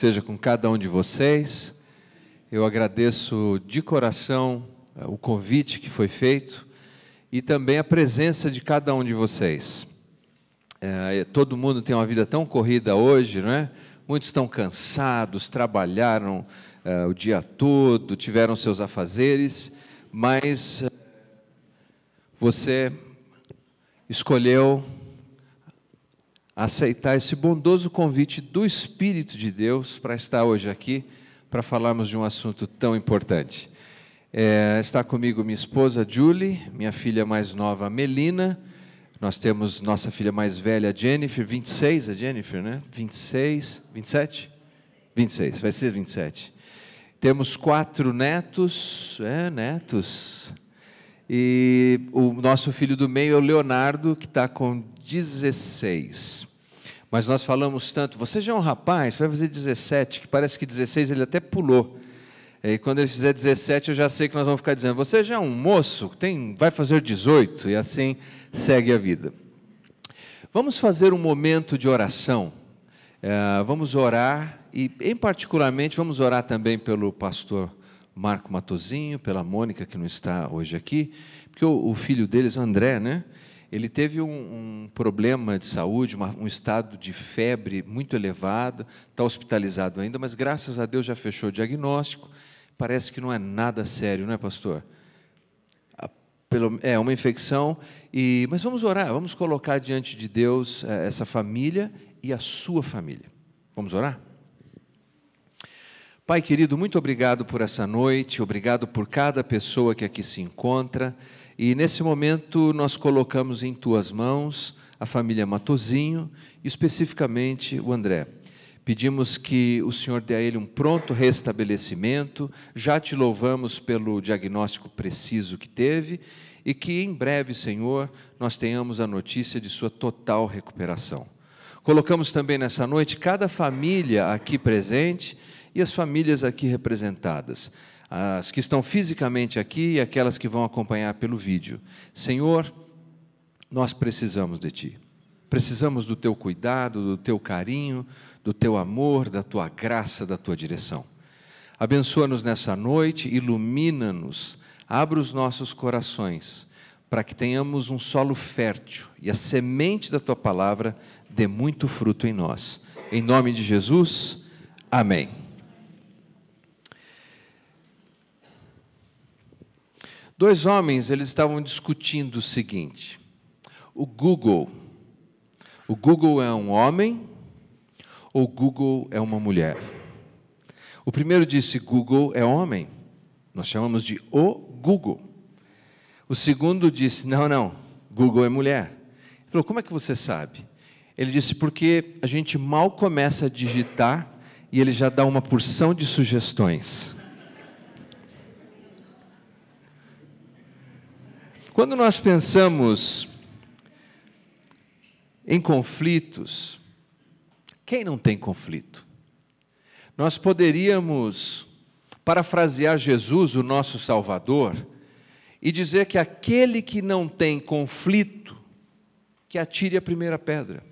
esteja com cada um de vocês. Eu agradeço de coração eh, o convite que foi feito e também a presença de cada um de vocês. É, todo mundo tem uma vida tão corrida hoje, não é? Muitos estão cansados, trabalharam é, o dia todo, tiveram seus afazeres, mas você escolheu aceitar esse bondoso convite do Espírito de Deus para estar hoje aqui para falarmos de um assunto tão importante. É, está comigo minha esposa Julie, minha filha mais nova Melina, nós temos nossa filha mais velha Jennifer, 26, é Jennifer, né? 26, 27? 26, vai ser 27. Temos quatro netos, é, netos, e o nosso filho do meio é o Leonardo, que está com 16. Mas nós falamos tanto, você já é um rapaz, vai fazer 17, que parece que 16 ele até pulou. E quando ele fizer 17, eu já sei que nós vamos ficar dizendo, você já é um moço, tem, vai fazer 18, e assim segue a vida. Vamos fazer um momento de oração. É, vamos orar, e em particularmente vamos orar também pelo pastor Marco Matozinho, pela Mônica, que não está hoje aqui, porque o, o filho deles, André, né? ele teve um, um problema de saúde, uma, um estado de febre muito elevado, está hospitalizado ainda, mas graças a Deus já fechou o diagnóstico. Parece que não é nada sério, não é, pastor? é uma infecção. E, mas vamos orar, vamos colocar diante de Deus eh, essa família e a sua família. Vamos orar? Pai querido, muito obrigado por essa noite, obrigado por cada pessoa que aqui se encontra. E nesse momento nós colocamos em tuas mãos a família Matozinho, especificamente o André. Pedimos que o Senhor dê a ele um pronto restabelecimento. Já te louvamos pelo diagnóstico preciso que teve e que em breve, Senhor, nós tenhamos a notícia de sua total recuperação. Colocamos também nessa noite cada família aqui presente e as famílias aqui representadas, as que estão fisicamente aqui e aquelas que vão acompanhar pelo vídeo. Senhor, nós precisamos de Ti. Precisamos do Teu cuidado, do Teu carinho, do Teu amor, da Tua graça, da Tua direção. Abençoa-nos nessa noite, ilumina-nos, abre os nossos corações, para que tenhamos um solo fértil e a semente da tua palavra dê muito fruto em nós. Em nome de Jesus, amém. Dois homens, eles estavam discutindo o seguinte: o Google. O Google é um homem ou Google é uma mulher? O primeiro disse Google é homem. Nós chamamos de o Google. O segundo disse: "Não, não, Google é mulher". Ele falou: "Como é que você sabe?" Ele disse: "Porque a gente mal começa a digitar e ele já dá uma porção de sugestões". Quando nós pensamos em conflitos, quem não tem conflito? Nós poderíamos parafrasear Jesus, o nosso Salvador, e dizer que aquele que não tem conflito, que atire a primeira pedra.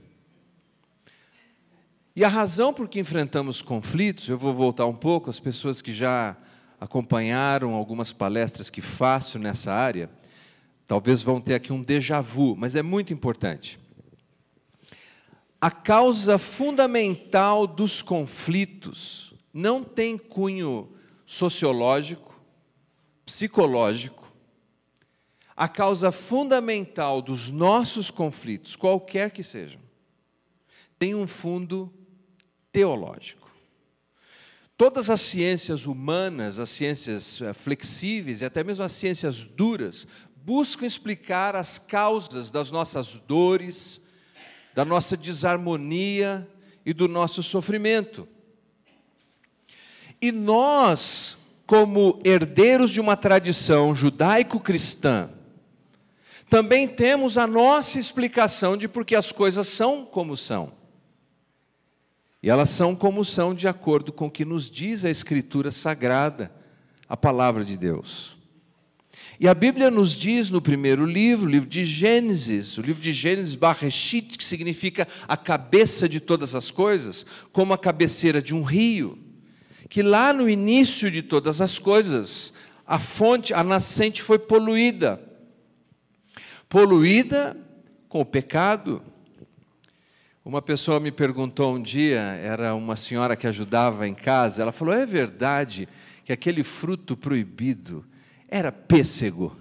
E a razão por que enfrentamos conflitos, eu vou voltar um pouco, as pessoas que já acompanharam algumas palestras que faço nessa área, Talvez vão ter aqui um déjà vu, mas é muito importante. A causa fundamental dos conflitos não tem cunho sociológico, psicológico. A causa fundamental dos nossos conflitos, qualquer que sejam, tem um fundo teológico. Todas as ciências humanas, as ciências eh, flexíveis e até mesmo as ciências duras buscam explicar as causas das nossas dores, da nossa desarmonia e do nosso sofrimento. E nós, como herdeiros de uma tradição judaico-cristã, também temos a nossa explicação de por que as coisas são como são. E elas são como são de acordo com o que nos diz a Escritura Sagrada, a palavra de Deus. E a Bíblia nos diz no primeiro livro, o livro de Gênesis, o livro de Gênesis, Barreshit, que significa a cabeça de todas as coisas, como a cabeceira de um rio, que lá no início de todas as coisas, a fonte, a nascente foi poluída. Poluída com o pecado. Uma pessoa me perguntou um dia, era uma senhora que ajudava em casa, ela falou: é verdade que aquele fruto proibido era pêssego.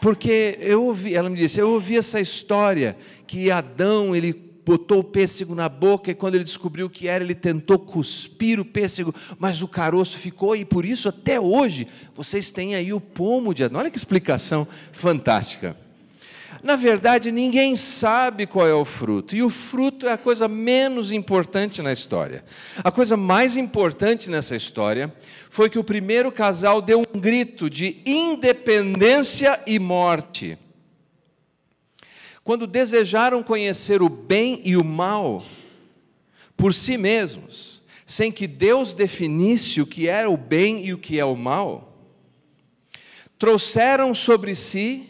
Porque eu ouvi, ela me disse, eu ouvi essa história que Adão, ele botou o pêssego na boca e quando ele descobriu o que era, ele tentou cuspir o pêssego, mas o caroço ficou e por isso até hoje vocês têm aí o pomo de Adão. Olha que explicação fantástica. Na verdade, ninguém sabe qual é o fruto, e o fruto é a coisa menos importante na história. A coisa mais importante nessa história foi que o primeiro casal deu um grito de independência e morte. Quando desejaram conhecer o bem e o mal por si mesmos, sem que Deus definisse o que era é o bem e o que é o mal, trouxeram sobre si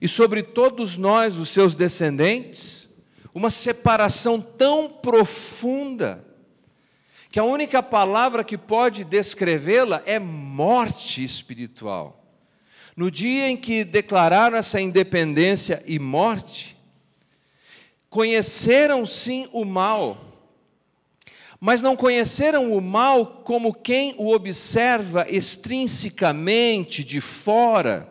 e sobre todos nós, os seus descendentes, uma separação tão profunda, que a única palavra que pode descrevê-la é morte espiritual. No dia em que declararam essa independência e morte, conheceram sim o mal, mas não conheceram o mal como quem o observa extrinsecamente de fora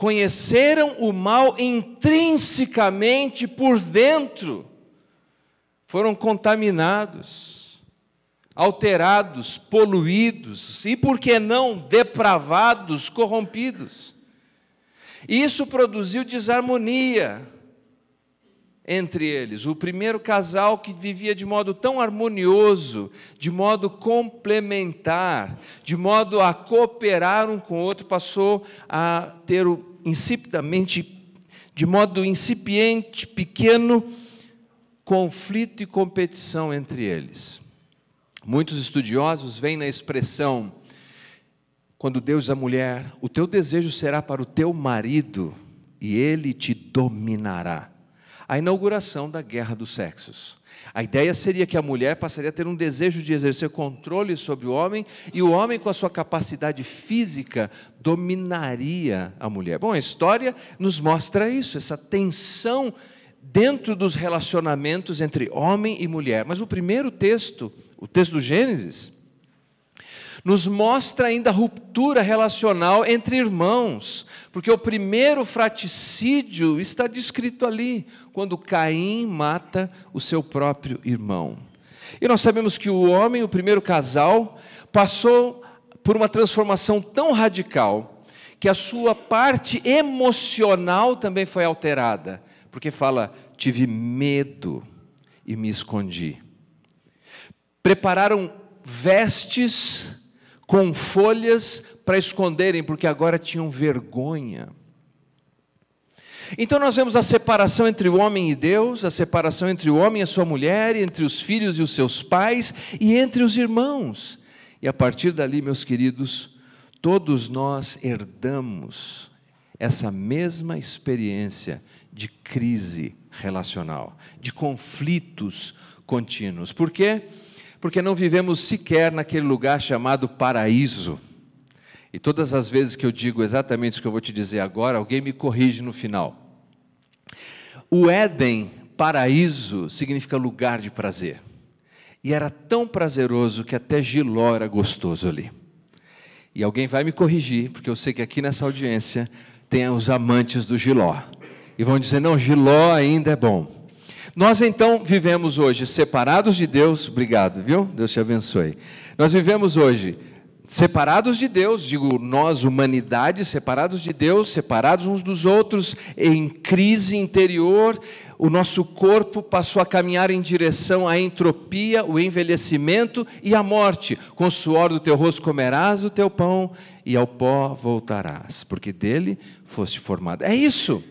conheceram o mal intrinsecamente por dentro, foram contaminados, alterados, poluídos e, por que não, depravados, corrompidos. Isso produziu desarmonia entre eles. O primeiro casal que vivia de modo tão harmonioso, de modo complementar, de modo a cooperar um com o outro, passou a ter o insipidamente, de modo incipiente, pequeno, conflito e competição entre eles. Muitos estudiosos veem na expressão, quando Deus à é mulher, o teu desejo será para o teu marido e ele te dominará. A inauguração da guerra dos sexos. A ideia seria que a mulher passaria a ter um desejo de exercer controle sobre o homem e o homem, com a sua capacidade física, dominaria a mulher. Bom, a história nos mostra isso, essa tensão dentro dos relacionamentos entre homem e mulher. Mas o primeiro texto, o texto do Gênesis, nos mostra ainda a ruptura relacional entre irmãos, porque o primeiro fraticídio está descrito ali, quando Caim mata o seu próprio irmão. E nós sabemos que o homem, o primeiro casal, passou por uma transformação tão radical que a sua parte emocional também foi alterada, porque fala: tive medo e me escondi. Prepararam vestes com folhas para esconderem, porque agora tinham vergonha. Então nós vemos a separação entre o homem e Deus, a separação entre o homem e a sua mulher, entre os filhos e os seus pais e entre os irmãos. E a partir dali, meus queridos, todos nós herdamos essa mesma experiência de crise relacional, de conflitos contínuos. Por quê? Porque porque não vivemos sequer naquele lugar chamado paraíso. E todas as vezes que eu digo exatamente o que eu vou te dizer agora, alguém me corrige no final. O Éden, paraíso, significa lugar de prazer. E era tão prazeroso que até Giló era gostoso ali. E alguém vai me corrigir, porque eu sei que aqui nessa audiência tem os amantes do Giló. E vão dizer: não, Giló ainda é bom. Nós então vivemos hoje separados de Deus, obrigado, viu? Deus te abençoe. Nós vivemos hoje separados de Deus, digo nós, humanidade, separados de Deus, separados uns dos outros, em crise interior, o nosso corpo passou a caminhar em direção à entropia, o envelhecimento e à morte. Com o suor do teu rosto comerás o teu pão e ao pó voltarás, porque dele foste formado. É isso.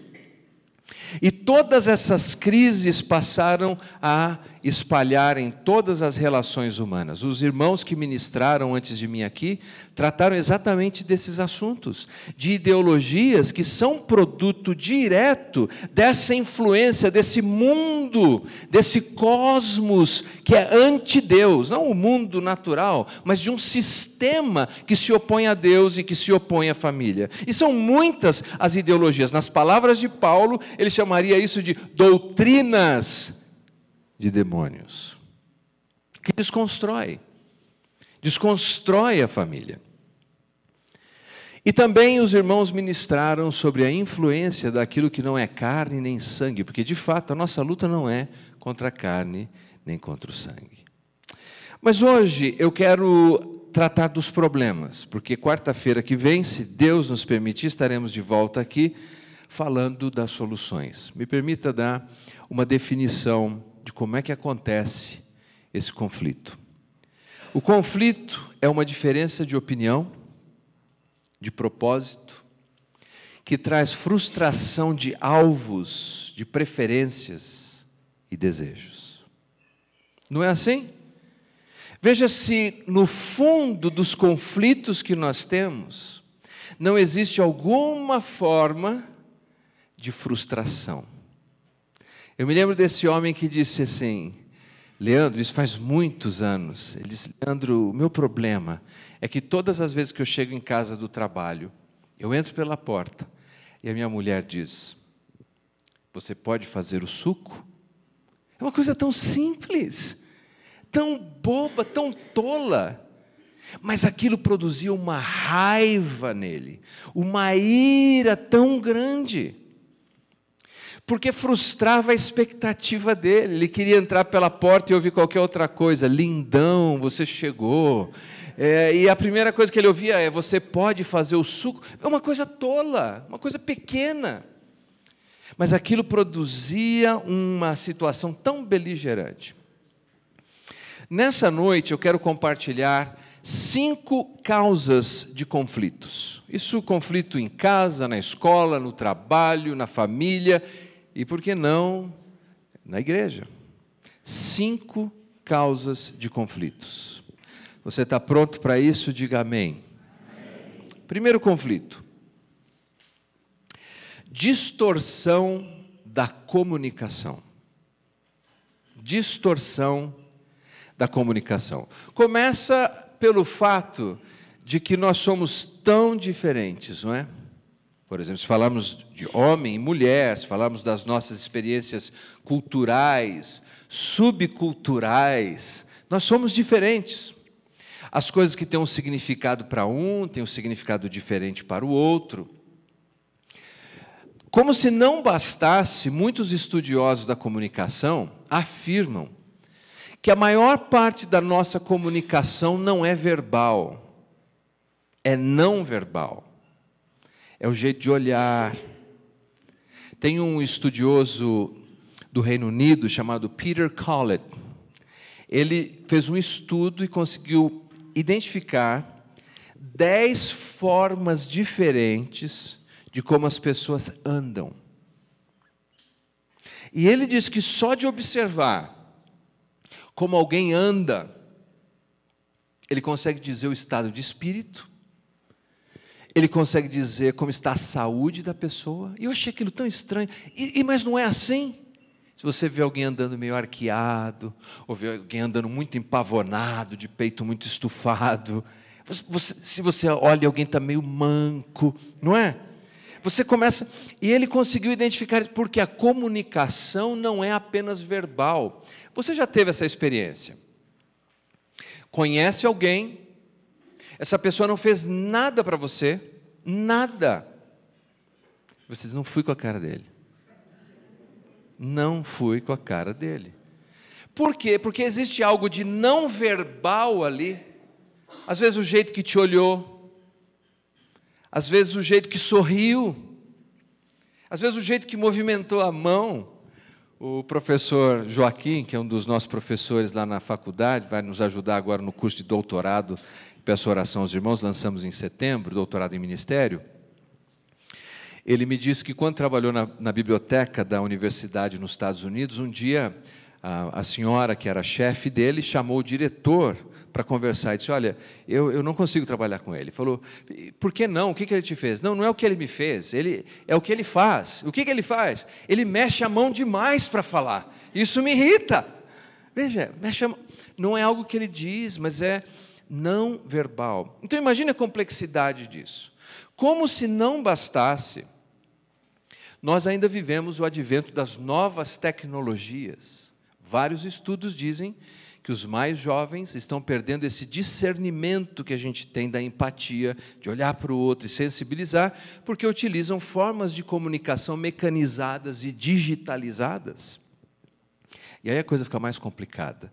E todas essas crises passaram a espalhar em todas as relações humanas. Os irmãos que ministraram antes de mim aqui trataram exatamente desses assuntos, de ideologias que são produto direto dessa influência, desse mundo, desse cosmos que é anti-Deus, não o mundo natural, mas de um sistema que se opõe a Deus e que se opõe à família. E são muitas as ideologias. Nas palavras de Paulo, ele chamaria isso de doutrinas de demônios que desconstrói desconstrói a família. E também os irmãos ministraram sobre a influência daquilo que não é carne nem sangue, porque de fato a nossa luta não é contra a carne nem contra o sangue. Mas hoje eu quero tratar dos problemas, porque quarta-feira que vem, se Deus nos permitir, estaremos de volta aqui falando das soluções. Me permita dar uma definição de como é que acontece esse conflito. O conflito é uma diferença de opinião, de propósito, que traz frustração de alvos, de preferências e desejos. Não é assim? Veja se no fundo dos conflitos que nós temos, não existe alguma forma de frustração. Eu me lembro desse homem que disse assim: Leandro, isso faz muitos anos. Ele disse: Leandro, o meu problema é que todas as vezes que eu chego em casa do trabalho, eu entro pela porta e a minha mulher diz: Você pode fazer o suco? É uma coisa tão simples, tão boba, tão tola. Mas aquilo produzia uma raiva nele, uma ira tão grande porque frustrava a expectativa dele. Ele queria entrar pela porta e ouvir qualquer outra coisa. Lindão, você chegou. É, e a primeira coisa que ele ouvia é: você pode fazer o suco. É uma coisa tola, uma coisa pequena. Mas aquilo produzia uma situação tão beligerante. Nessa noite eu quero compartilhar cinco causas de conflitos. Isso conflito em casa, na escola, no trabalho, na família e, por que não, na igreja. Cinco causas de conflitos. Você está pronto para isso? Diga amém. amém. Primeiro conflito: distorção da comunicação. Distorção da comunicação. Começa pelo fato de que nós somos tão diferentes, não é? Por exemplo, se falarmos de homem e mulher, se falarmos das nossas experiências culturais, subculturais, nós somos diferentes. As coisas que têm um significado para um têm um significado diferente para o outro. Como se não bastasse, muitos estudiosos da comunicação afirmam que a maior parte da nossa comunicação não é verbal, é não verbal é o jeito de olhar. Tem um estudioso do Reino Unido chamado Peter Collett. Ele fez um estudo e conseguiu identificar dez formas diferentes de como as pessoas andam. E ele diz que só de observar como alguém anda, ele consegue dizer o estado de espírito, ele consegue dizer como está a saúde da pessoa. E eu achei aquilo tão estranho. E, e, mas não é assim. Se você vê alguém andando meio arqueado, ou vê alguém andando muito empavonado, de peito muito estufado, você, se você olha alguém está meio manco, não é? Você começa. E ele conseguiu identificar, porque a comunicação não é apenas verbal. Você já teve essa experiência? Conhece alguém essa pessoa não fez nada para você, nada. Você diz, não fui com a cara dele. Não fui com a cara dele. Por quê? Porque existe algo de não verbal ali. Às vezes o jeito que te olhou, às vezes o jeito que sorriu, às vezes o jeito que movimentou a mão. O professor Joaquim, que é um dos nossos professores lá na faculdade, vai nos ajudar agora no curso de doutorado peço oração aos irmãos, lançamos em setembro, doutorado em ministério. Ele me disse que quando trabalhou na, na biblioteca da universidade nos Estados Unidos, um dia a, a senhora, que era chefe dele, chamou o diretor para conversar e disse: Olha, eu, eu não consigo trabalhar com ele. ele. Falou: Por que não? O que, que ele te fez? Não, não é o que ele me fez, ele, é o que ele faz. O que, que ele faz? Ele mexe a mão demais para falar. Isso me irrita. Veja, mexe a mão. não é algo que ele diz, mas é não verbal. Então imagine a complexidade disso. Como se não bastasse, nós ainda vivemos o advento das novas tecnologias. Vários estudos dizem que os mais jovens estão perdendo esse discernimento que a gente tem da empatia, de olhar para o outro e sensibilizar, porque utilizam formas de comunicação mecanizadas e digitalizadas. E aí a coisa fica mais complicada.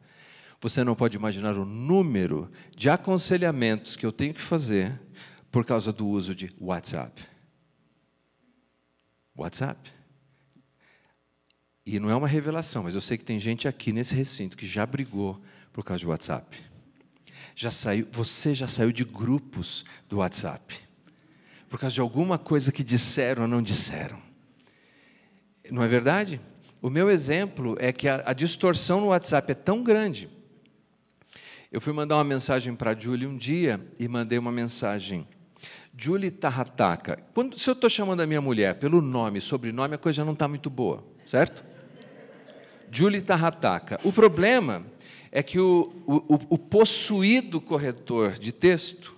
Você não pode imaginar o número de aconselhamentos que eu tenho que fazer por causa do uso de WhatsApp. WhatsApp. E não é uma revelação, mas eu sei que tem gente aqui nesse recinto que já brigou por causa de WhatsApp. Já saiu, você já saiu de grupos do WhatsApp por causa de alguma coisa que disseram ou não disseram. Não é verdade? O meu exemplo é que a, a distorção no WhatsApp é tão grande eu fui mandar uma mensagem para a Julie um dia e mandei uma mensagem. Julie Tarrataca. Quando, se eu estou chamando a minha mulher pelo nome sobrenome, a coisa não está muito boa, certo? Julie Tarrataca. O problema é que o, o, o possuído corretor de texto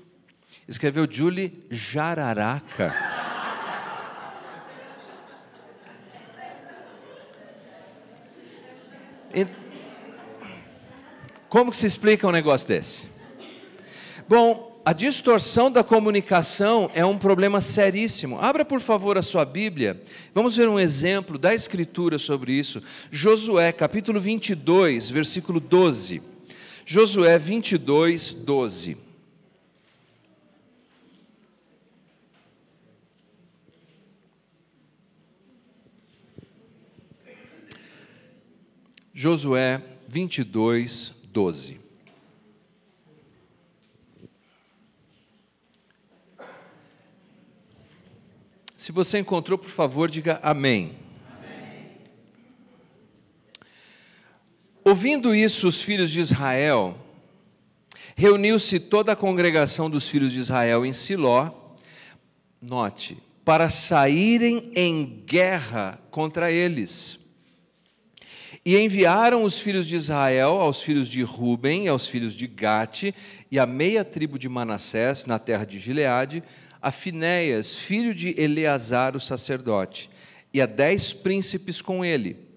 escreveu Julie Jararaca. Então, como que se explica um negócio desse? Bom, a distorção da comunicação é um problema seríssimo. Abra, por favor, a sua Bíblia. Vamos ver um exemplo da Escritura sobre isso. Josué, capítulo 22, versículo 12. Josué 22, 12. Josué 22, 12. Se você encontrou, por favor, diga amém. amém. Ouvindo isso, os filhos de Israel, reuniu-se toda a congregação dos filhos de Israel em Siló, note, para saírem em guerra contra eles. E enviaram os filhos de Israel aos filhos de Ruben, aos filhos de Gate e à meia tribo de Manassés, na terra de Gileade, a Finéias, filho de Eleazar, o sacerdote, e a dez príncipes com ele.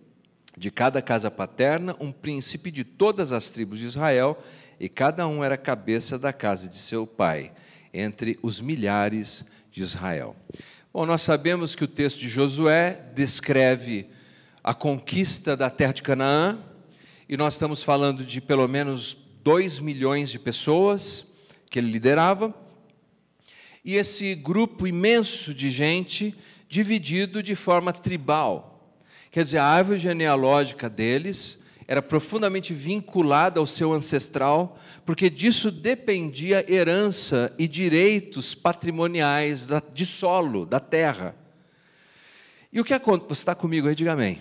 De cada casa paterna, um príncipe de todas as tribos de Israel, e cada um era cabeça da casa de seu pai, entre os milhares de Israel. Bom, nós sabemos que o texto de Josué descreve a conquista da terra de Canaã, e nós estamos falando de pelo menos 2 milhões de pessoas que ele liderava, e esse grupo imenso de gente dividido de forma tribal. Quer dizer, a árvore genealógica deles era profundamente vinculada ao seu ancestral, porque disso dependia herança e direitos patrimoniais de solo, da terra. E o que acontece? Você está comigo aí? Diga amém.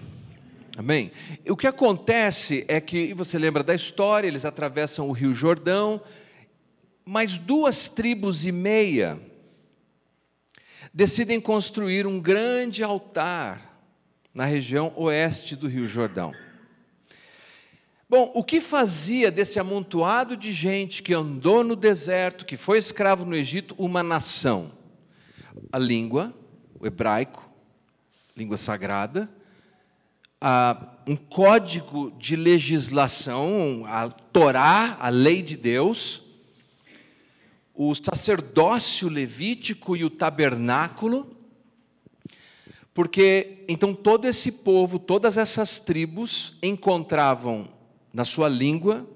Amém? O que acontece é que, e você lembra da história, eles atravessam o Rio Jordão, mas duas tribos e meia decidem construir um grande altar na região oeste do Rio Jordão. Bom, o que fazia desse amontoado de gente que andou no deserto, que foi escravo no Egito, uma nação? A língua, o hebraico, língua sagrada, um código de legislação, a Torá, a lei de Deus, o sacerdócio levítico e o tabernáculo, porque então todo esse povo, todas essas tribos encontravam na sua língua,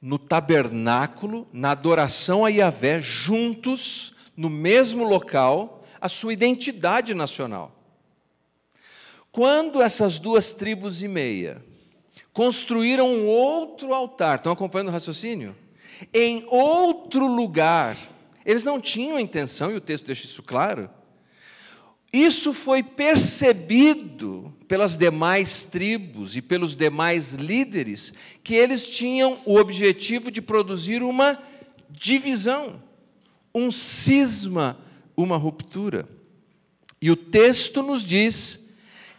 no tabernáculo, na adoração a Yahvé, juntos, no mesmo local, a sua identidade nacional. Quando essas duas tribos e meia construíram um outro altar, estão acompanhando o raciocínio? Em outro lugar, eles não tinham a intenção, e o texto deixa isso claro. Isso foi percebido pelas demais tribos e pelos demais líderes, que eles tinham o objetivo de produzir uma divisão, um cisma, uma ruptura. E o texto nos diz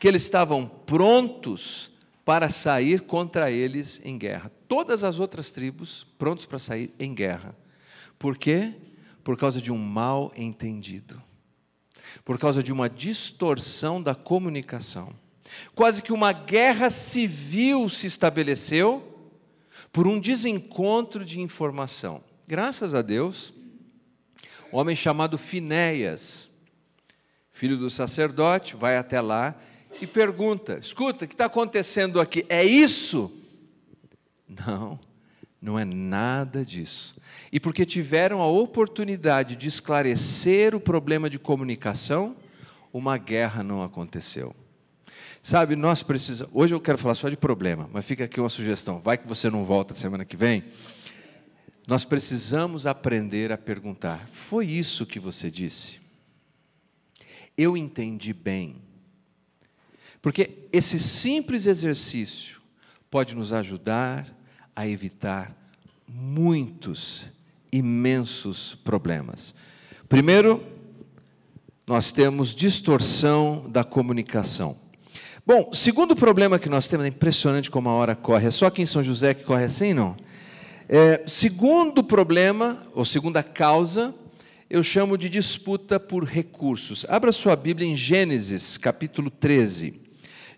que eles estavam prontos para sair contra eles em guerra. Todas as outras tribos prontos para sair em guerra. Por quê? Por causa de um mal entendido. Por causa de uma distorção da comunicação. Quase que uma guerra civil se estabeleceu por um desencontro de informação. Graças a Deus, um homem chamado Finéias, filho do sacerdote, vai até lá e pergunta: escuta, o que está acontecendo aqui? É isso? Não, não é nada disso. E porque tiveram a oportunidade de esclarecer o problema de comunicação, uma guerra não aconteceu. Sabe, nós precisamos. Hoje eu quero falar só de problema, mas fica aqui uma sugestão. Vai que você não volta semana que vem. Nós precisamos aprender a perguntar: foi isso que você disse? Eu entendi bem porque esse simples exercício pode nos ajudar a evitar muitos, imensos problemas. Primeiro, nós temos distorção da comunicação. Bom, segundo problema que nós temos, é impressionante como a hora corre, é só aqui em São José que corre assim, não? É, segundo problema, ou segunda causa, eu chamo de disputa por recursos. Abra sua Bíblia em Gênesis, capítulo 13.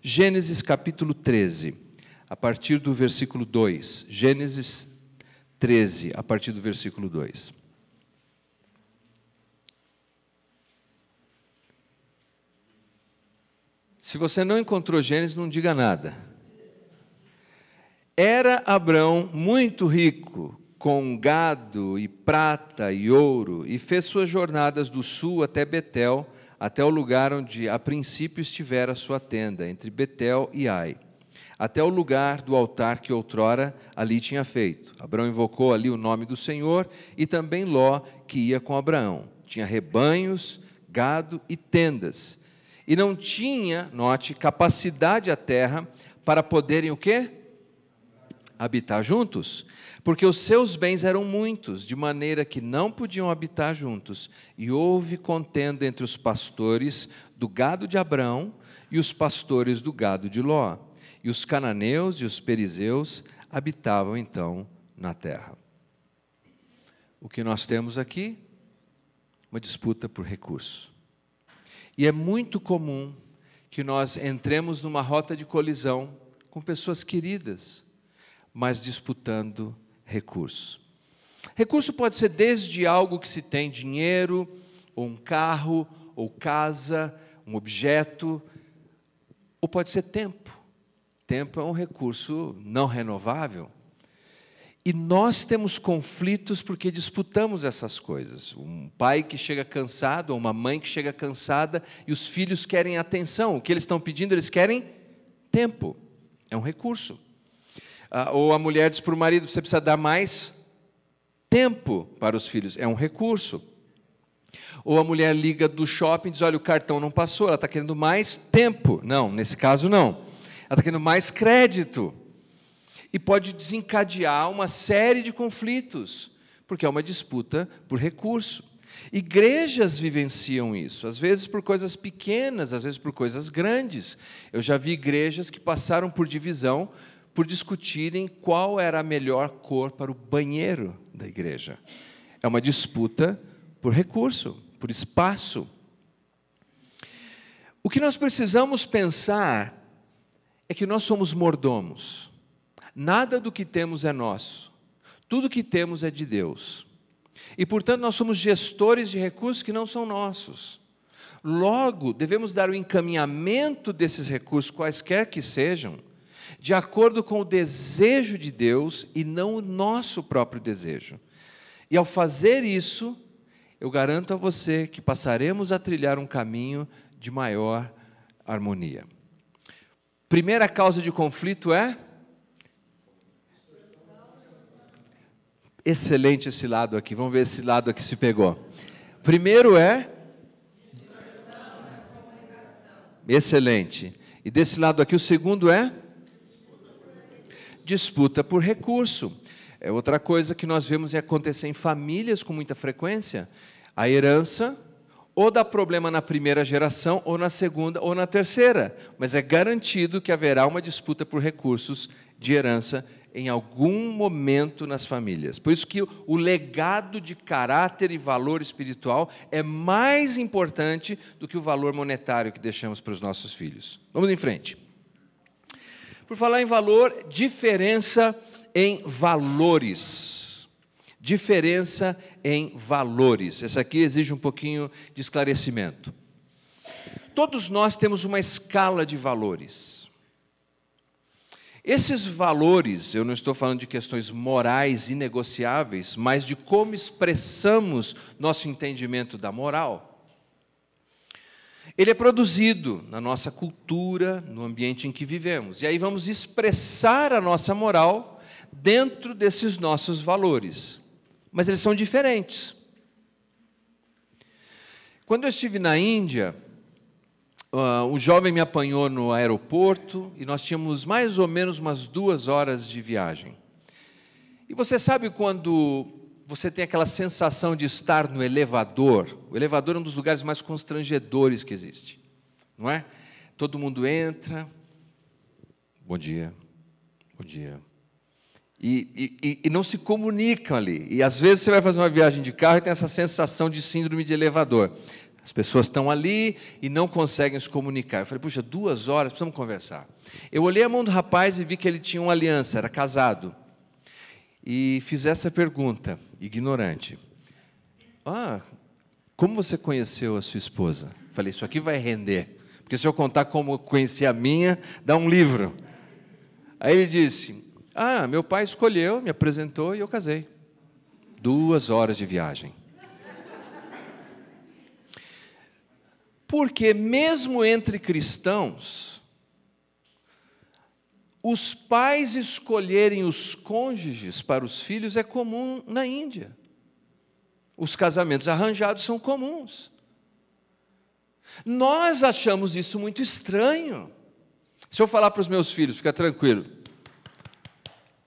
Gênesis capítulo 13, a partir do versículo 2. Gênesis 13, a partir do versículo 2. Se você não encontrou Gênesis, não diga nada. Era Abraão muito rico com gado e prata e ouro, e fez suas jornadas do sul até Betel, até o lugar onde a princípio estivera sua tenda, entre Betel e Ai, até o lugar do altar que outrora ali tinha feito. Abraão invocou ali o nome do Senhor e também Ló, que ia com Abraão. Tinha rebanhos, gado e tendas. E não tinha, note, capacidade a terra para poderem o quê? habitar juntos, porque os seus bens eram muitos, de maneira que não podiam habitar juntos. E houve contenda entre os pastores do gado de Abrão e os pastores do gado de Ló. E os cananeus e os perizeus habitavam então na terra. O que nós temos aqui? Uma disputa por recurso. E é muito comum que nós entremos numa rota de colisão com pessoas queridas, mas disputando recurso. Recurso pode ser desde algo que se tem dinheiro, ou um carro, ou casa, um objeto, ou pode ser tempo. Tempo é um recurso não renovável. E nós temos conflitos porque disputamos essas coisas. Um pai que chega cansado, ou uma mãe que chega cansada, e os filhos querem atenção. O que eles estão pedindo? Eles querem tempo. É um recurso. Ah, ou a mulher diz para o marido: você precisa dar mais tempo para os filhos, é um recurso. Ou a mulher liga do shopping e diz: olha, o cartão não passou, ela está querendo mais tempo. Não, nesse caso não. Ela está querendo mais crédito. E pode desencadear uma série de conflitos, porque é uma disputa por recurso. Igrejas vivenciam isso, às vezes por coisas pequenas, às vezes por coisas grandes. Eu já vi igrejas que passaram por divisão por discutirem qual era a melhor cor para o banheiro da igreja. É uma disputa por recurso, por espaço. O que nós precisamos pensar é que nós somos mordomos. Nada do que temos é nosso. Tudo que temos é de Deus. E, portanto, nós somos gestores de recursos que não são nossos. Logo, devemos dar o encaminhamento desses recursos, quaisquer que sejam, de acordo com o desejo de Deus e não o nosso próprio desejo. E ao fazer isso, eu garanto a você que passaremos a trilhar um caminho de maior harmonia. Primeira causa de conflito é. Excelente esse lado aqui, vamos ver esse lado aqui se pegou. Primeiro é. Excelente. E desse lado aqui, o segundo é disputa por recurso. É outra coisa que nós vemos acontecer em famílias com muita frequência, a herança ou dá problema na primeira geração, ou na segunda, ou na terceira, mas é garantido que haverá uma disputa por recursos de herança em algum momento nas famílias. Por isso que o legado de caráter e valor espiritual é mais importante do que o valor monetário que deixamos para os nossos filhos. Vamos em frente. Por falar em valor, diferença em valores. Diferença em valores. Essa aqui exige um pouquinho de esclarecimento. Todos nós temos uma escala de valores. Esses valores, eu não estou falando de questões morais inegociáveis, mas de como expressamos nosso entendimento da moral. Ele é produzido na nossa cultura, no ambiente em que vivemos. E aí vamos expressar a nossa moral dentro desses nossos valores. Mas eles são diferentes. Quando eu estive na Índia, ah, um jovem me apanhou no aeroporto e nós tínhamos mais ou menos umas duas horas de viagem. E você sabe quando você tem aquela sensação de estar no elevador. O elevador é um dos lugares mais constrangedores que existe, não é? Todo mundo entra, bom dia, bom dia. E, e, e, não se comunicam ali. E às vezes você vai fazer uma viagem de carro e tem essa sensação de síndrome de elevador. As pessoas estão ali e não conseguem se comunicar. Eu falei, puxa, duas horas, precisamos conversar. Eu olhei a mão do rapaz e vi que ele tinha uma aliança, era casado e fiz essa pergunta, ignorante: Ah, como você conheceu a sua esposa? Falei, isso aqui vai render, porque se eu contar como eu conheci a minha, dá um livro. Aí ele disse: Ah, meu pai escolheu, me apresentou e eu casei. Duas horas de viagem. Porque, mesmo entre cristãos, os pais escolherem os cônjuges para os filhos é comum na Índia. Os casamentos arranjados são comuns. Nós achamos isso muito estranho. Se eu falar para os meus filhos, fica tranquilo.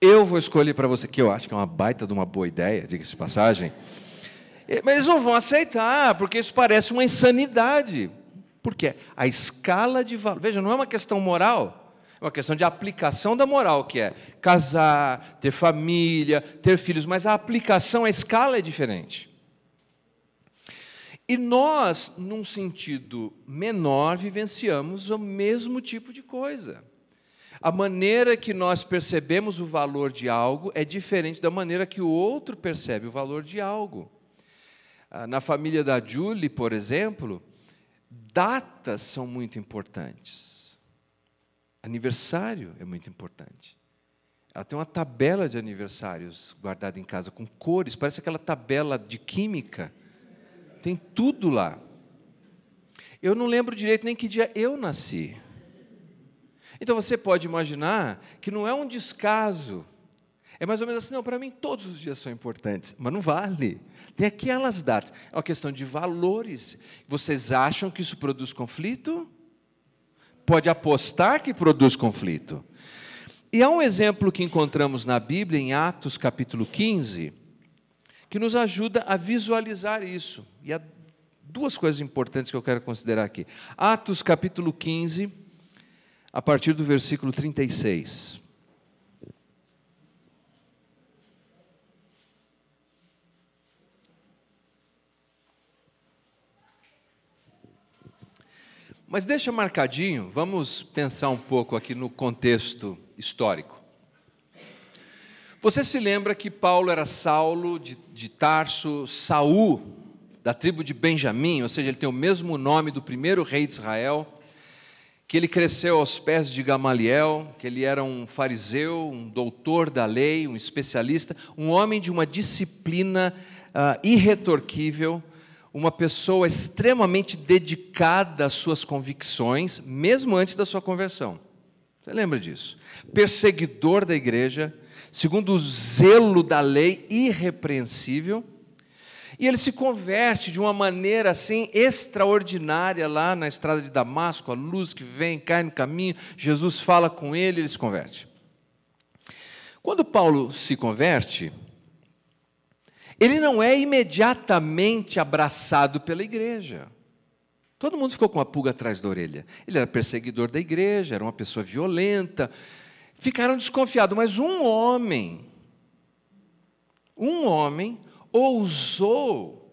Eu vou escolher para você, que eu acho que é uma baita de uma boa ideia, diga-se de passagem. Mas eles não vão aceitar, porque isso parece uma insanidade. Por quê? A escala de valor. Veja, não é uma questão moral é uma questão de aplicação da moral, que é casar, ter família, ter filhos, mas a aplicação, a escala é diferente. E nós, num sentido menor, vivenciamos o mesmo tipo de coisa. A maneira que nós percebemos o valor de algo é diferente da maneira que o outro percebe o valor de algo. Ah, na família da Julie, por exemplo, datas são muito importantes. Aniversário é muito importante. Ela tem uma tabela de aniversários guardada em casa, com cores, parece aquela tabela de química. Tem tudo lá. Eu não lembro direito nem que dia eu nasci. Então você pode imaginar que não é um descaso. É mais ou menos assim, não, para mim todos os dias são importantes, mas não vale. Tem aquelas datas. É uma questão de valores. Vocês acham que isso produz conflito? pode apostar que produz conflito. E há um exemplo que encontramos na Bíblia, em Atos capítulo 15, que nos ajuda a visualizar isso. E há duas coisas importantes que eu quero considerar aqui. Atos capítulo 15, a partir do versículo 36. Mas deixa marcadinho, vamos pensar um pouco aqui no contexto histórico. Você se lembra que Paulo era Saulo de, de Tarso, Saul, da tribo de Benjamim, ou seja, ele tem o mesmo nome do primeiro rei de Israel, que ele cresceu aos pés de Gamaliel, que ele era um fariseu, um doutor da lei, um especialista, um homem de uma disciplina uh, irretorquível, uma pessoa extremamente dedicada às suas convicções, mesmo antes da sua conversão. Você lembra disso? Perseguidor da igreja, segundo o zelo da lei irrepreensível. E ele se converte de uma maneira assim extraordinária lá na estrada de Damasco, a luz que vem, cai no caminho, Jesus fala com ele, ele se converte. Quando Paulo se converte, ele não é imediatamente abraçado pela igreja. Todo mundo ficou com a pulga atrás da orelha. Ele era perseguidor da igreja, era uma pessoa violenta. Ficaram desconfiados, mas um homem, um homem ousou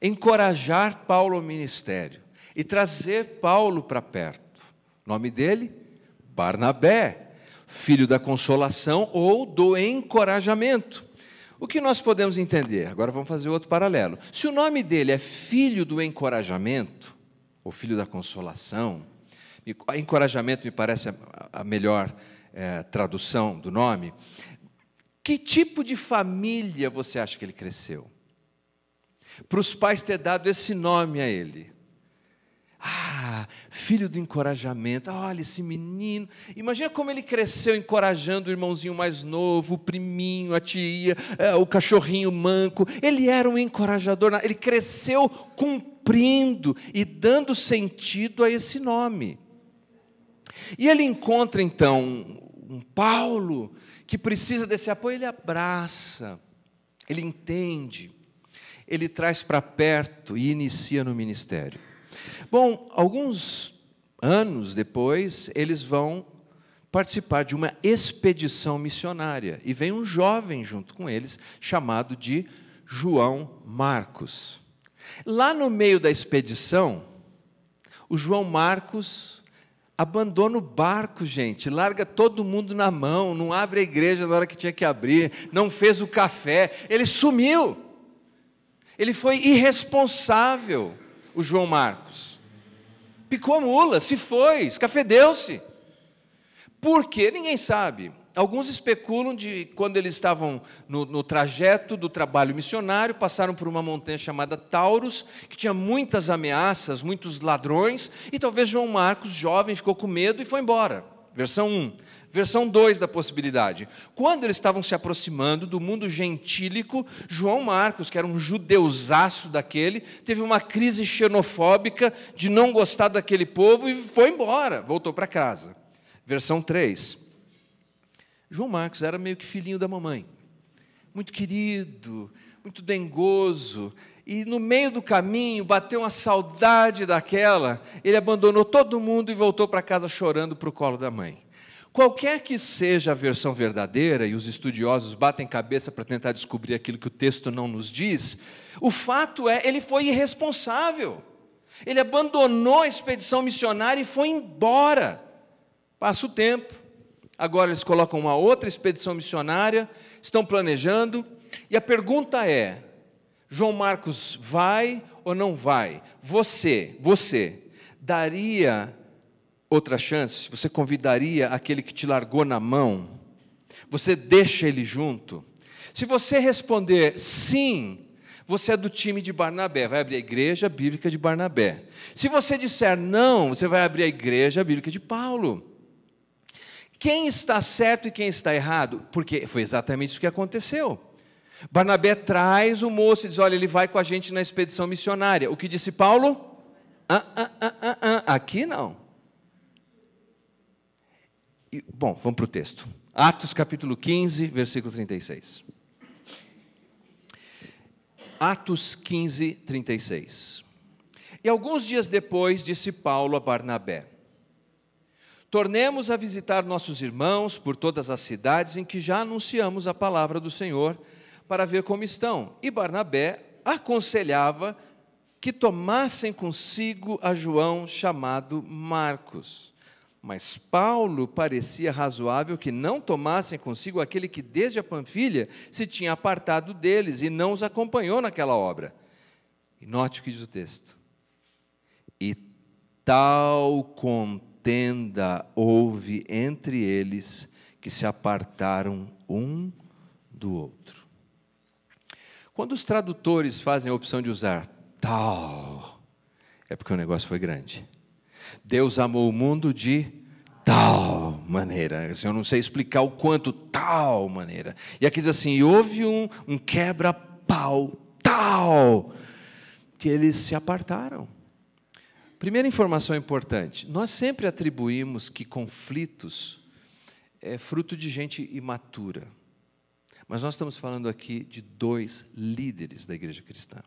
encorajar Paulo ao ministério e trazer Paulo para perto. nome dele? Barnabé, filho da consolação ou do encorajamento. O que nós podemos entender? Agora vamos fazer outro paralelo. Se o nome dele é filho do encorajamento, ou filho da consolação, ah, encorajamento me parece a melhor é, tradução do nome, que tipo de família você acha que ele cresceu? Para os pais ter dado esse nome a ele. Ah, filho do encorajamento. Ah, olha esse menino. Imagina como ele cresceu encorajando o irmãozinho mais novo, o priminho, a tia, é, o cachorrinho manco. Ele era um encorajador. Ele cresceu cumprindo e dando sentido a esse nome. E ele encontra então um Paulo que precisa desse apoio. Ele abraça, ele entende, ele traz para perto e inicia no ministério. Bom, alguns anos depois, eles vão participar de uma expedição missionária e vem um jovem junto com eles chamado de João Marcos. Lá no meio da expedição, o João Marcos abandona o barco, gente, larga todo mundo na mão, não abre a igreja na hora que tinha que abrir, não fez o café, ele sumiu. Ele foi irresponsável, o João Marcos picou a mula, se foi, escafedeu-se. Por quê? Ninguém sabe. Alguns especulam de quando eles estavam no, no, trajeto do trabalho missionário, passaram por uma montanha chamada Taurus, que tinha muitas ameaças, muitos ladrões, e talvez João Marcos, jovem, ficou com medo e foi embora. Versão 1 versão 2 da possibilidade. Quando eles estavam se aproximando do mundo gentílico, João Marcos, que era um judeusaço daquele, teve uma crise xenofóbica de não gostar daquele povo e foi embora, voltou para casa. Versão 3. João Marcos era meio que filhinho da mamãe, muito querido, muito dengoso, e no meio do caminho bateu uma saudade daquela, ele abandonou todo mundo e voltou para casa chorando para o colo da mãe. Qualquer que seja a versão verdadeira, e os estudiosos batem cabeça para tentar descobrir aquilo que o texto não nos diz, o fato é, ele foi irresponsável. Ele abandonou a expedição missionária e foi embora. Passa o tempo. Agora eles colocam uma outra expedição missionária, estão planejando, e a pergunta é: João Marcos vai ou não vai? Você, você daria outra chance? Você convidaria aquele que te largou na mão? Você deixa ele junto? Se você responder sim, você é do time de Barnabé, vai abrir a igreja bíblica de Barnabé. Se você disser não, você vai abrir a igreja bíblica de Paulo. Quem está certo e quem está errado? Porque foi exatamente isso que aconteceu. Barnabé traz o moço e diz: Olha, ele vai com a gente na expedição missionária. O que disse Paulo? Ah, ah, ah, ah, ah, ah aqui não. E, bom, vamos para o texto. Atos capítulo 15, versículo 36. Atos 15, 36. E alguns dias depois disse Paulo a Barnabé: Tornemos a visitar nossos irmãos por todas as cidades em que já anunciamos a palavra do Senhor, para ver como estão. E Barnabé aconselhava que tomassem consigo a João chamado Marcos mas Paulo parecia razoável que não tomassem consigo aquele que desde a Panfilha se tinha apartado deles e não os acompanhou naquela obra. E note o que diz o texto. E tal contenda houve entre eles que se apartaram um do outro. Quando os tradutores fazem a opção de usar tal, é porque o negócio foi grande. Deus amou o mundo de tal maneira. Assim, eu não sei explicar o quanto, tal maneira. E aqui diz assim: houve um, um quebra-pau tal que eles se apartaram. Primeira informação importante: nós sempre atribuímos que conflitos é fruto de gente imatura. Mas nós estamos falando aqui de dois líderes da igreja cristã.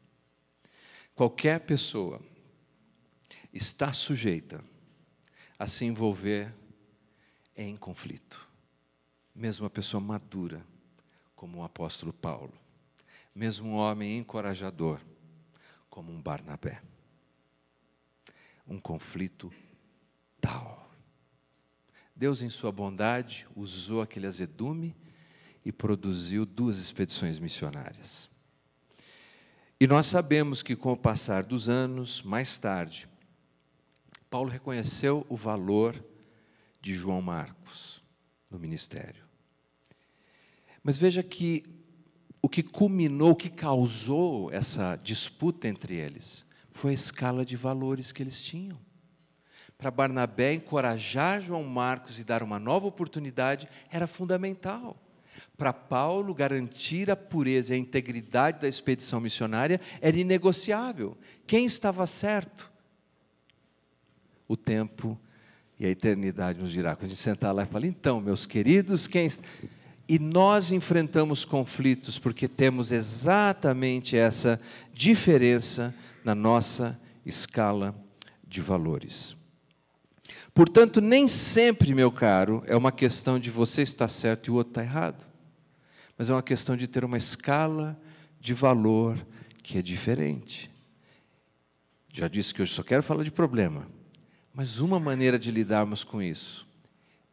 Qualquer pessoa está sujeita a se envolver em conflito. Mesmo uma pessoa madura, como o apóstolo Paulo, mesmo um homem encorajador, como um Barnabé. Um conflito tal. Deus, em sua bondade, usou aquele azedume e produziu duas expedições missionárias. E nós sabemos que, com o passar dos anos, mais tarde, Paulo reconheceu o valor de João Marcos no ministério. Mas veja que o que culminou, o que causou essa disputa entre eles, foi a escala de valores que eles tinham. Para Barnabé encorajar João Marcos e dar uma nova oportunidade era fundamental. Para Paulo, garantir a pureza e a integridade da expedição missionária era inegociável. Quem estava certo? o tempo e a eternidade nos dirá. Quando a gente sentar lá e falar. então, meus queridos, quem. E nós enfrentamos conflitos porque temos exatamente essa diferença na nossa escala de valores. Portanto, nem sempre, meu caro, é uma questão de você estar certo e o outro estar errado, mas é uma questão de ter uma escala de valor que é diferente. Já disse que hoje só quero falar de problema, mas uma maneira de lidarmos com isso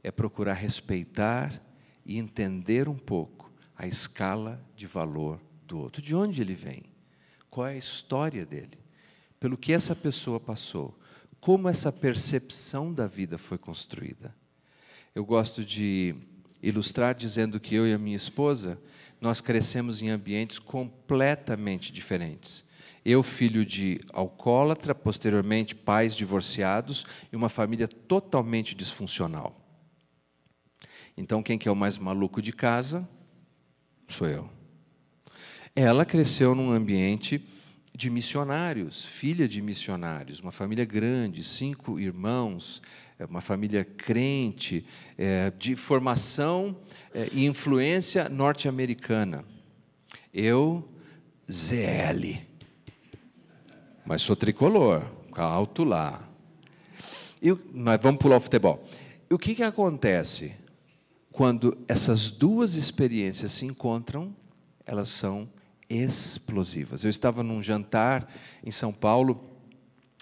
é procurar respeitar e entender um pouco a escala de valor do outro, de onde ele vem, qual é a história dele, pelo que essa pessoa passou, como essa percepção da vida foi construída. Eu gosto de ilustrar dizendo que eu e a minha esposa, nós crescemos em ambientes completamente diferentes. Eu, filho de alcoólatra, posteriormente pais divorciados e uma família totalmente disfuncional. Então, quem que é o mais maluco de casa? Sou eu. Ela cresceu num ambiente de missionários, filha de missionários, uma família grande, cinco irmãos, é, uma família crente, é, de formação é, e influência norte-americana. Eu, ZL mas sou tricolor, alto lá. E nós vamos pular o futebol. E o que, que acontece quando essas duas experiências se encontram? Elas são explosivas. Eu estava num jantar em São Paulo,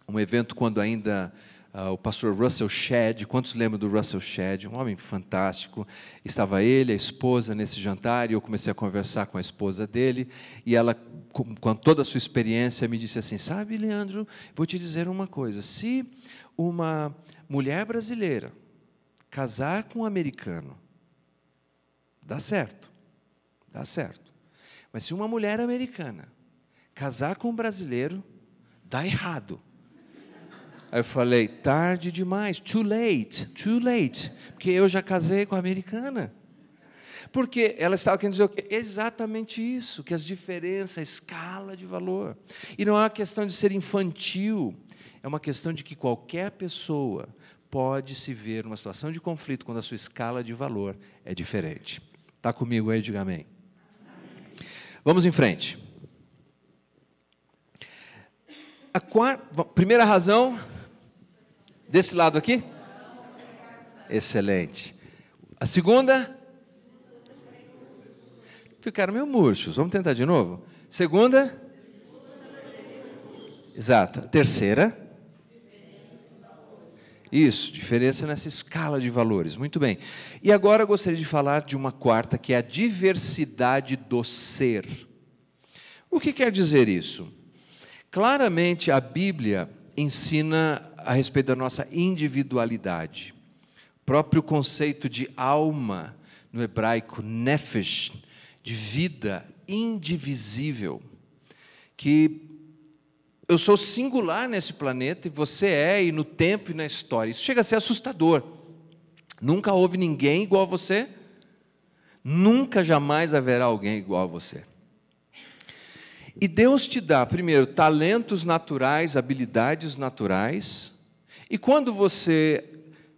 um evento quando ainda Uh, o pastor Russell Shedd. Quantos lembram do Russell Shedd? Um homem fantástico. Estava ele, a esposa, nesse jantar, e eu comecei a conversar com a esposa dele, e ela, com, com toda a sua experiência, me disse assim: Sabe, Leandro, vou te dizer uma coisa. Se uma mulher brasileira casar com um americano, dá certo, dá certo. Mas se uma mulher americana casar com um brasileiro, dá errado. Aí eu falei, tarde demais, too late, too late, porque eu já casei com a americana. Porque ela estava querendo dizer o quê? Exatamente isso, que as diferenças, a escala de valor. E não é uma questão de ser infantil, é uma questão de que qualquer pessoa pode se ver numa situação de conflito quando a sua escala de valor é diferente. Está comigo aí, diga amém. Vamos em frente. A quarta, primeira razão, Desse lado aqui? Excelente. A segunda? Ficaram meio murchos. Vamos tentar de novo? Segunda? Exato. terceira? Isso, diferença nessa escala de valores. Muito bem. E agora eu gostaria de falar de uma quarta, que é a diversidade do ser. O que quer dizer isso? Claramente a Bíblia ensina a respeito da nossa individualidade. O próprio conceito de alma no hebraico, nefesh, de vida indivisível, que eu sou singular nesse planeta e você é, e no tempo e na história. Isso chega a ser assustador. Nunca houve ninguém igual a você, nunca jamais haverá alguém igual a você. E Deus te dá, primeiro, talentos naturais, habilidades naturais, e quando você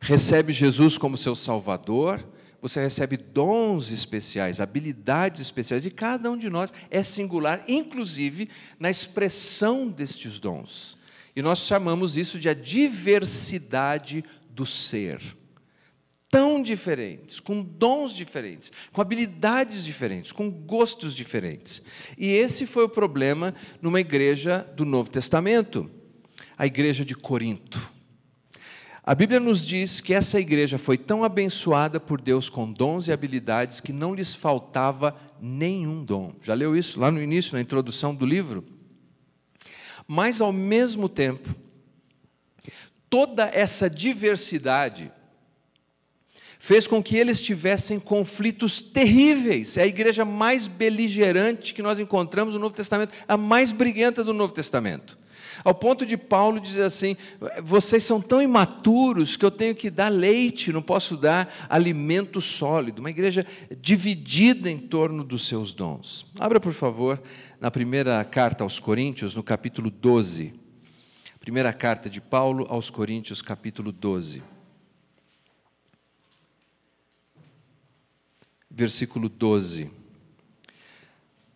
recebe Jesus como seu Salvador, você recebe dons especiais, habilidades especiais, e cada um de nós é singular, inclusive na expressão destes dons. E nós chamamos isso de a diversidade do ser. Tão diferentes, com dons diferentes, com habilidades diferentes, com gostos diferentes. E esse foi o problema numa igreja do Novo Testamento, a igreja de Corinto. A Bíblia nos diz que essa igreja foi tão abençoada por Deus com dons e habilidades que não lhes faltava nenhum dom. Já leu isso lá no início, na introdução do livro? Mas, ao mesmo tempo, toda essa diversidade fez com que eles tivessem conflitos terríveis. É a igreja mais beligerante que nós encontramos no Novo Testamento, a mais briguenta do Novo Testamento. Ao ponto de Paulo dizer assim: vocês são tão imaturos que eu tenho que dar leite, não posso dar alimento sólido. Uma igreja dividida em torno dos seus dons. Abra, por favor, na primeira carta aos Coríntios, no capítulo 12. Primeira carta de Paulo aos Coríntios, capítulo 12. Versículo 12.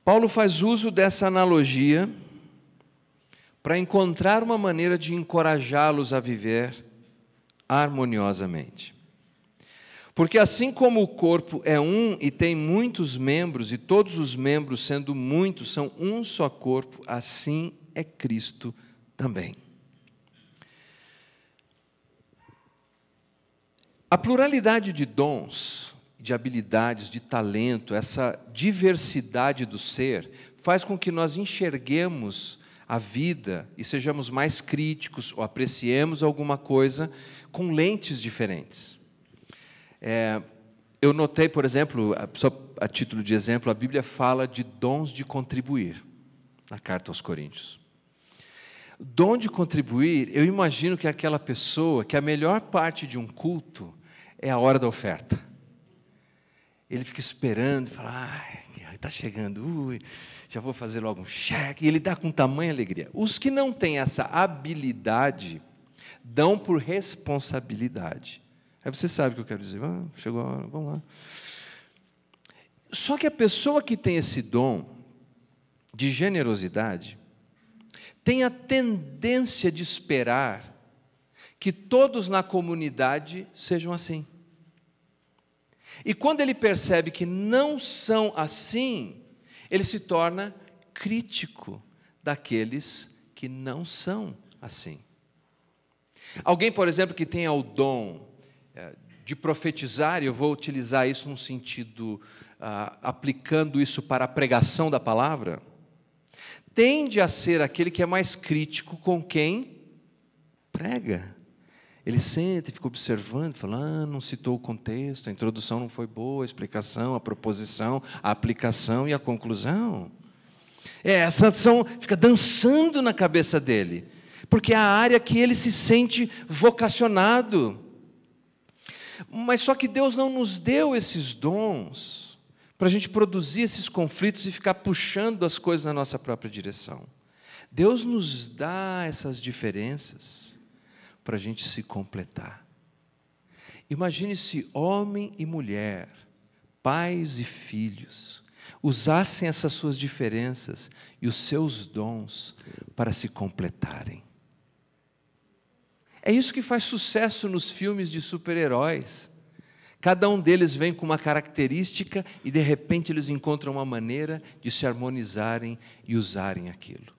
Paulo faz uso dessa analogia para encontrar uma maneira de encorajá-los a viver harmoniosamente. Porque assim como o corpo é um e tem muitos membros, e todos os membros, sendo muitos, são um só corpo, assim é Cristo também. A pluralidade de dons, de habilidades, de talento, essa diversidade do ser, faz com que nós enxerguemos a vida e sejamos mais críticos ou apreciemos alguma coisa com lentes diferentes. É, eu notei, por exemplo, só a título de exemplo, a Bíblia fala de dons de contribuir na carta aos Coríntios. Dom de contribuir, eu imagino que é aquela pessoa que a melhor parte de um culto é a hora da oferta. Ele fica esperando, fala, está chegando, ui, já vou fazer logo um cheque, e ele dá com tamanha alegria. Os que não têm essa habilidade dão por responsabilidade. Aí você sabe o que eu quero dizer. Ah, chegou a hora, vamos lá. Só que a pessoa que tem esse dom de generosidade tem a tendência de esperar que todos na comunidade sejam assim. E quando ele percebe que não são assim, ele se torna crítico daqueles que não são assim. Alguém, por exemplo, que tenha o dom eh, de profetizar, e eu vou utilizar isso num sentido, ah, aplicando isso para a pregação da palavra, tende a ser aquele que é mais crítico com quem prega. Ele senta e fica observando, fala, ah, não citou o contexto, a introdução não foi boa, a explicação, a proposição, a aplicação e a conclusão. É, essa ação fica dançando na cabeça dele, porque é a área que ele se sente vocacionado. Mas só que Deus não nos deu esses dons para a gente produzir esses conflitos e ficar puxando as coisas na nossa própria direção. Deus nos dá essas diferenças para a gente se completar. Imagine se homem e mulher, pais e filhos, usassem essas suas diferenças e os seus dons para se completarem. É isso que faz sucesso nos filmes de super-heróis. Cada um deles vem com uma característica e de repente eles encontram uma maneira de se harmonizarem e usarem aquilo.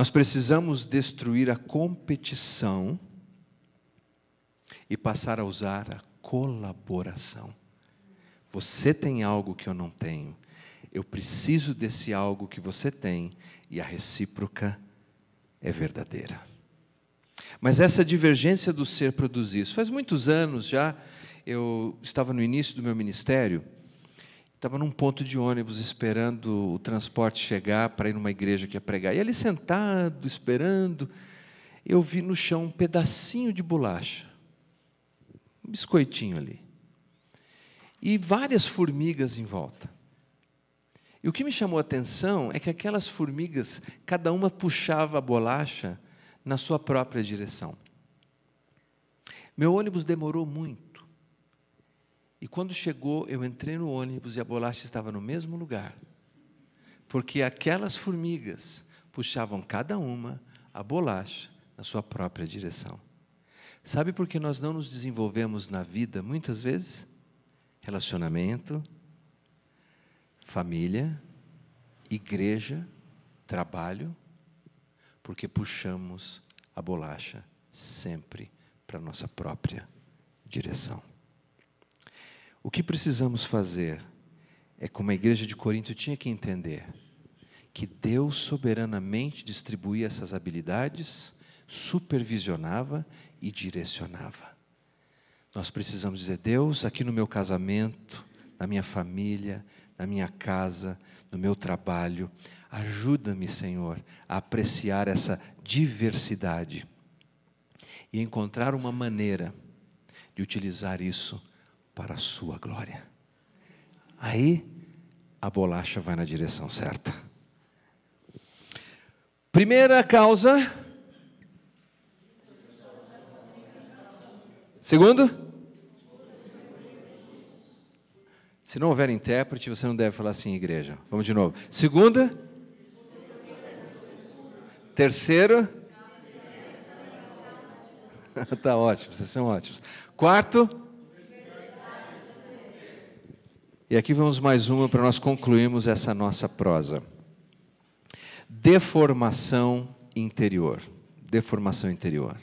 Nós precisamos destruir a competição e passar a usar a colaboração. Você tem algo que eu não tenho. Eu preciso desse algo que você tem e a recíproca é verdadeira. Mas essa divergência do ser produz isso. Faz muitos anos já, eu estava no início do meu ministério estava num ponto de ônibus esperando o transporte chegar para ir numa igreja que ia pregar. E ali sentado, esperando, eu vi no chão um pedacinho de bolacha, um biscoitinho ali, e várias formigas em volta. E o que me chamou a atenção é que aquelas formigas, cada uma puxava a bolacha na sua própria direção. Meu ônibus demorou muito. E quando chegou, eu entrei no ônibus e a bolacha estava no mesmo lugar. Porque aquelas formigas puxavam cada uma a bolacha na sua própria direção. Sabe por que nós não nos desenvolvemos na vida muitas vezes? Relacionamento, família, igreja, trabalho, porque puxamos a bolacha sempre para a nossa própria direção. O que precisamos fazer é como a igreja de Corinto tinha que entender: que Deus soberanamente distribuía essas habilidades, supervisionava e direcionava. Nós precisamos dizer: Deus, aqui no meu casamento, na minha família, na minha casa, no meu trabalho, ajuda-me, Senhor, a apreciar essa diversidade e encontrar uma maneira de utilizar isso para a sua glória. Aí a bolacha vai na direção certa. Primeira causa. Segundo? Se não houver intérprete, você não deve falar assim, igreja. Vamos de novo. Segunda. Terceiro. tá ótimo, vocês são ótimos. Quarto. E aqui vamos mais uma para nós concluirmos essa nossa prosa. Deformação interior. Deformação interior.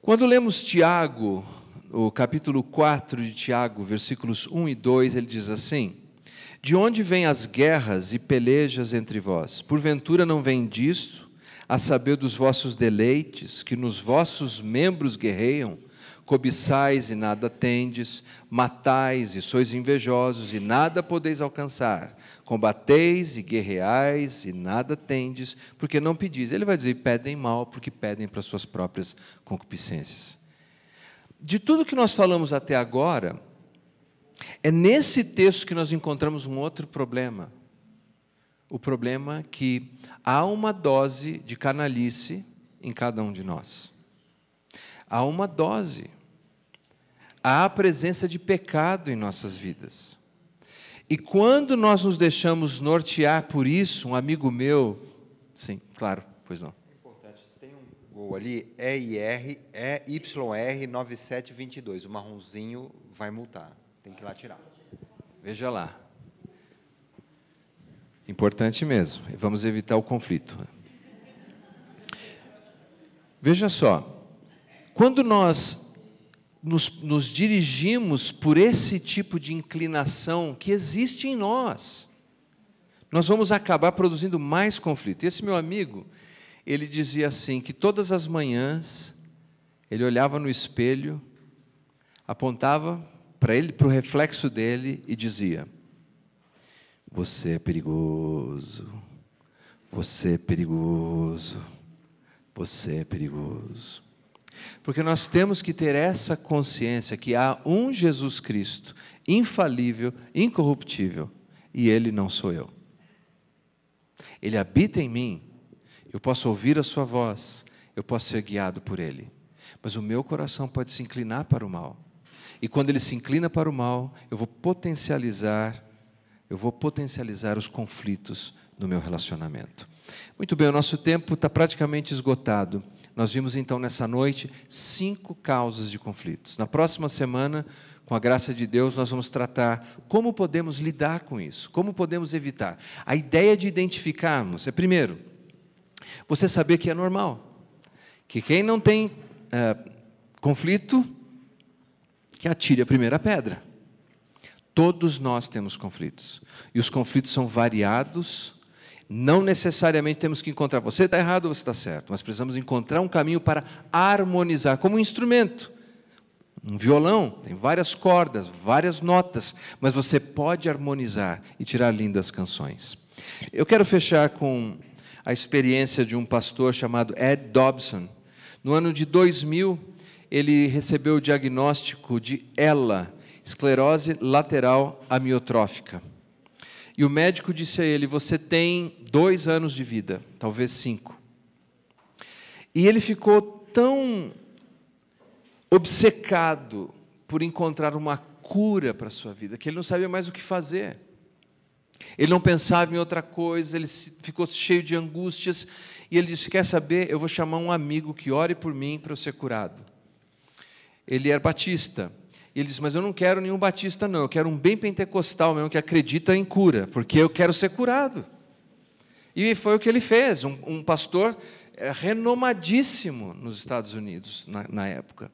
Quando lemos Tiago, o capítulo 4 de Tiago, versículos 1 e 2, ele diz assim: De onde vêm as guerras e pelejas entre vós? Porventura não vem disto, a saber dos vossos deleites, que nos vossos membros guerreiam? cobiçais e nada tendes, matais e sois invejosos e nada podeis alcançar, combateis e guerreais e nada tendes, porque não pedis. Ele vai dizer: pedem mal, porque pedem para suas próprias concupiscências. De tudo que nós falamos até agora, é nesse texto que nós encontramos um outro problema. O problema é que há uma dose de canalice em cada um de nós. Há uma dose há a presença de pecado em nossas vidas. E quando nós nos deixamos nortear por isso, um amigo meu, sim, claro, pois não. É importante, tem um gol ali, EIR, EYR 9722, o marronzinho vai multar, tem que ir lá tirar. Veja lá. Importante mesmo, vamos evitar o conflito. Veja só, quando nós nos, nos dirigimos por esse tipo de inclinação que existe em nós, nós vamos acabar produzindo mais conflito. esse meu amigo, ele dizia assim: que todas as manhãs ele olhava no espelho, apontava para ele, para o reflexo dele e dizia: Você é perigoso, você é perigoso, você é perigoso. Porque nós temos que ter essa consciência que há um Jesus Cristo, infalível, incorruptível, e ele não sou eu. Ele habita em mim, eu posso ouvir a sua voz, eu posso ser guiado por ele, mas o meu coração pode se inclinar para o mal. E quando ele se inclina para o mal, eu vou potencializar, eu vou potencializar os conflitos no meu relacionamento. Muito bem, o nosso tempo está praticamente esgotado. Nós vimos então nessa noite cinco causas de conflitos. Na próxima semana, com a graça de Deus, nós vamos tratar como podemos lidar com isso, como podemos evitar. A ideia de identificarmos é, primeiro, você saber que é normal, que quem não tem é, conflito, que atire a primeira pedra. Todos nós temos conflitos, e os conflitos são variados, não necessariamente temos que encontrar você está errado ou você está certo, mas precisamos encontrar um caminho para harmonizar, como um instrumento. Um violão tem várias cordas, várias notas, mas você pode harmonizar e tirar lindas canções. Eu quero fechar com a experiência de um pastor chamado Ed Dobson. No ano de 2000, ele recebeu o diagnóstico de ELA, esclerose lateral amiotrófica. E o médico disse a ele: Você tem dois anos de vida, talvez cinco. E ele ficou tão obcecado por encontrar uma cura para a sua vida que ele não sabia mais o que fazer. Ele não pensava em outra coisa, ele ficou cheio de angústias e ele disse: Quer saber? Eu vou chamar um amigo que ore por mim para eu ser curado. Ele era batista e ele disse: Mas eu não quero nenhum batista, não. Eu quero um bem pentecostal mesmo que acredita em cura, porque eu quero ser curado. E foi o que ele fez. Um, um pastor eh, renomadíssimo nos Estados Unidos na, na, época.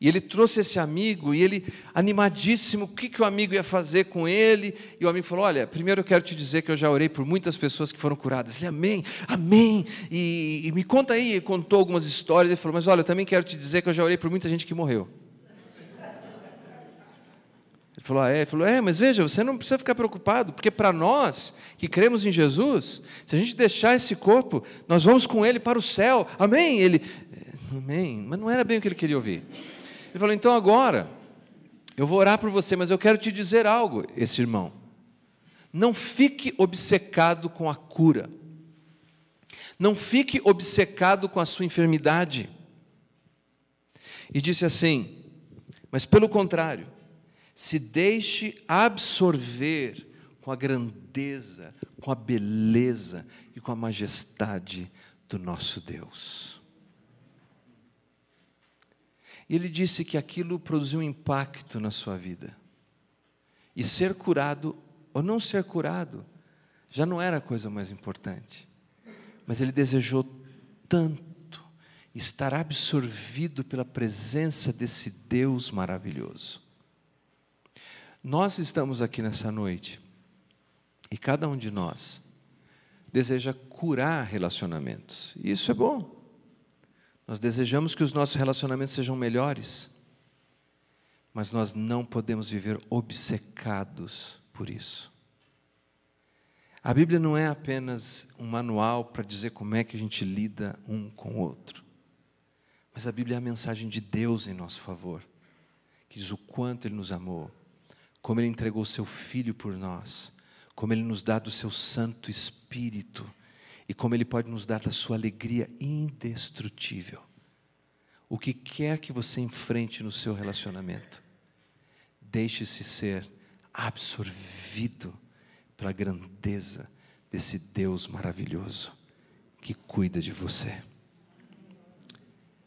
E ele trouxe esse amigo, e ele, animadíssimo, o que, que o amigo ia fazer com ele? E o amigo falou: Olha, primeiro eu quero te dizer que eu já orei por muitas pessoas que foram curadas. Ele, Amém, Amém. E, e me conta aí, ele contou algumas histórias. Ele falou: Mas olha, eu também quero te dizer que eu já orei por muita gente que morreu. Falou, ah, é. Ele falou, é, mas veja, você não precisa ficar preocupado, porque para nós que cremos em Jesus, se a gente deixar esse corpo, nós vamos com ele para o céu. Amém? Ele, amém. Mas não era bem o que ele queria ouvir. Ele falou, então agora, eu vou orar por você, mas eu quero te dizer algo, esse irmão. Não fique obcecado com a cura. Não fique obcecado com a sua enfermidade. E disse assim: Mas pelo contrário, se deixe absorver com a grandeza, com a beleza e com a majestade do nosso Deus. E ele disse que aquilo produziu um impacto na sua vida. E ser curado ou não ser curado já não era a coisa mais importante. Mas ele desejou tanto estar absorvido pela presença desse Deus maravilhoso. Nós estamos aqui nessa noite e cada um de nós deseja curar relacionamentos. E isso é bom. Nós desejamos que os nossos relacionamentos sejam melhores, mas nós não podemos viver obcecados por isso. A Bíblia não é apenas um manual para dizer como é que a gente lida um com o outro, mas a Bíblia é a mensagem de Deus em nosso favor, que diz o quanto Ele nos amou como Ele entregou o Seu Filho por nós, como Ele nos dá do Seu Santo Espírito e como Ele pode nos dar da Sua alegria indestrutível. O que quer que você enfrente no seu relacionamento, deixe-se ser absorvido pela grandeza desse Deus maravilhoso que cuida de você.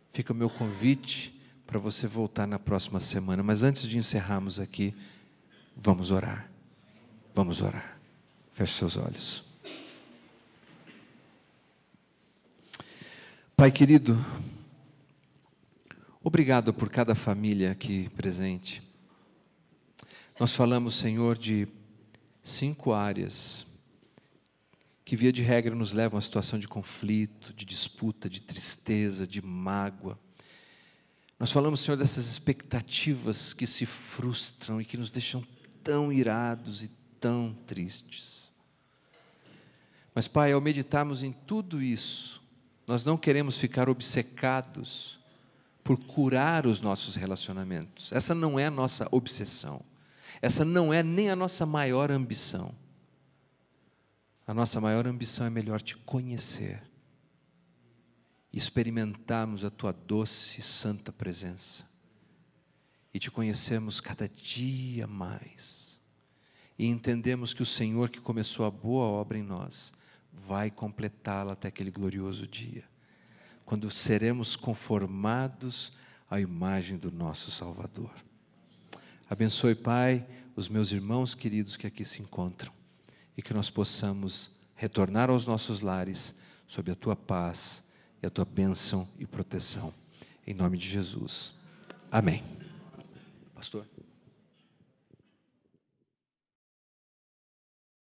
Fica o meu convite para você voltar na próxima semana, mas antes de encerrarmos aqui, Vamos orar. Vamos orar. Feche seus olhos. Pai querido, obrigado por cada família aqui presente. Nós falamos, Senhor, de cinco áreas que, via de regra, nos levam a situação de conflito, de disputa, de tristeza, de mágoa. Nós falamos, Senhor, dessas expectativas que se frustram e que nos deixam tão irados e tão tristes. Mas, Pai, ao meditarmos em tudo isso, nós não queremos ficar obcecados por curar os nossos relacionamentos. Essa não é a nossa obsessão. Essa não é nem a nossa maior ambição. A nossa maior ambição é melhor te conhecer e experimentarmos a tua doce e santa presença e te conhecemos cada dia mais. E entendemos que o Senhor que começou a boa obra em nós vai completá-la até aquele glorioso dia, quando seremos conformados à imagem do nosso Salvador. Abençoe, Pai, os meus irmãos queridos que aqui se encontram e que nós possamos retornar aos nossos lares sob a tua paz e a tua bênção e proteção. Em nome de Jesus. Amém. Pastor.